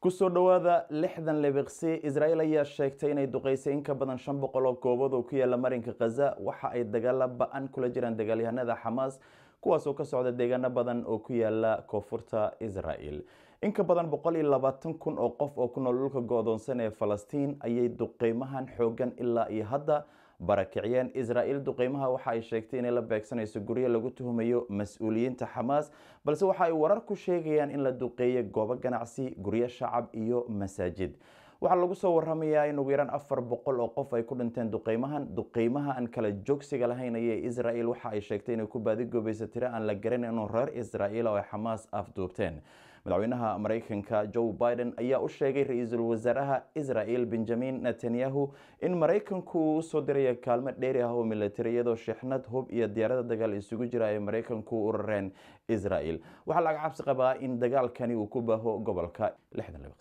kusoo dhowaada lixdan lebiqsi israel ayaa sheegtay inay duqeysay in ka badan shan boqol oo goobood oo ku yaalla marinka khaza waxa ay dagaala ba-an kula jiraan dagaalyahanada xamaas kuwaas oo ka socda deegaano badan oo ku yaala koonfurta israel in ka badan boqol iyo labaatan kun oo qof oo ku nool dhulka go-doonsan ee falastiin ayay duqeymahan xooggan ilaa iyo hadda barakiciyeen israa'iil duqeymaha waxa ay sheegtay inay la beegsanayso guryo lagu tuhumayo mas-uuliyiinta xamaas balse waxa ay warar ku sheegayaan in la duqeeyo goobo ganacsi guryo shacab iyo masaajid waxaa lagu soo waramayaa in ugu yaraan afar boqol oo qof ay ku dhinteen duqeymahan duqeymaha aan kala joogsiga lahayn ayay israel waxa ay sheegtay inay ku baadigoobayso tiro aan la garan inuu reer israel oo ay xamaas afduubteen madaxweynaha mareykanka joe biden ayaa u sheegay ra-iisul wasaaraha israel benjamin netanyahu in maraykanku uu usoo diraya kaalmo dheeri ah oo milatari iyadoo shixnad hub iyo diyaarada dagaal isugu jira ay maraykanku u urareen israel waxaa laga cabsi qabaa in dagaalkani uu ku baaho gobolka